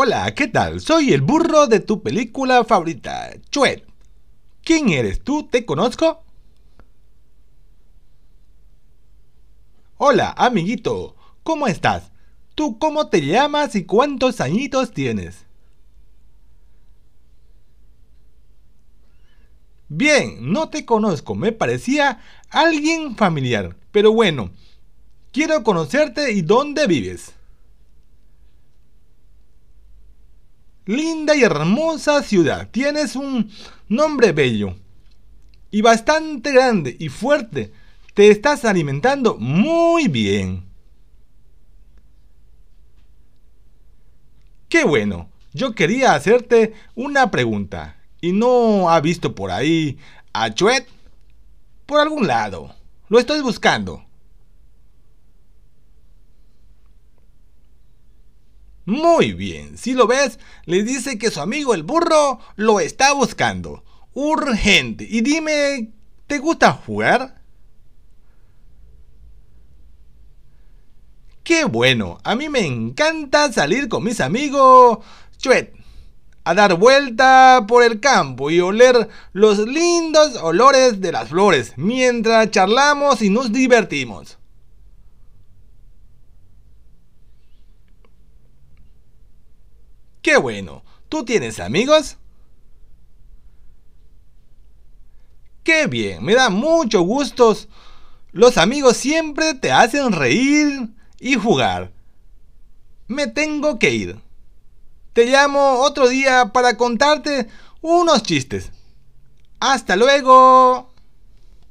Hola, ¿qué tal? Soy el burro de tu película favorita, Chuet. ¿Quién eres tú? ¿Te conozco? Hola, amiguito, ¿cómo estás? ¿Tú cómo te llamas y cuántos añitos tienes? Bien, no te conozco, me parecía alguien familiar, pero bueno, quiero conocerte y dónde vives. linda y hermosa ciudad. Tienes un nombre bello y bastante grande y fuerte. Te estás alimentando muy bien. Qué bueno. Yo quería hacerte una pregunta. ¿Y no ha visto por ahí a Chuet? Por algún lado. Lo estoy buscando. Muy bien, si lo ves, le dice que su amigo el burro lo está buscando. Urgente. Y dime, ¿te gusta jugar? Qué bueno, a mí me encanta salir con mis amigos Chuet a dar vuelta por el campo y oler los lindos olores de las flores mientras charlamos y nos divertimos. Qué bueno. ¿Tú tienes amigos? Qué bien, me da mucho gusto. Los amigos siempre te hacen reír y jugar. Me tengo que ir. Te llamo otro día para contarte unos chistes. Hasta luego.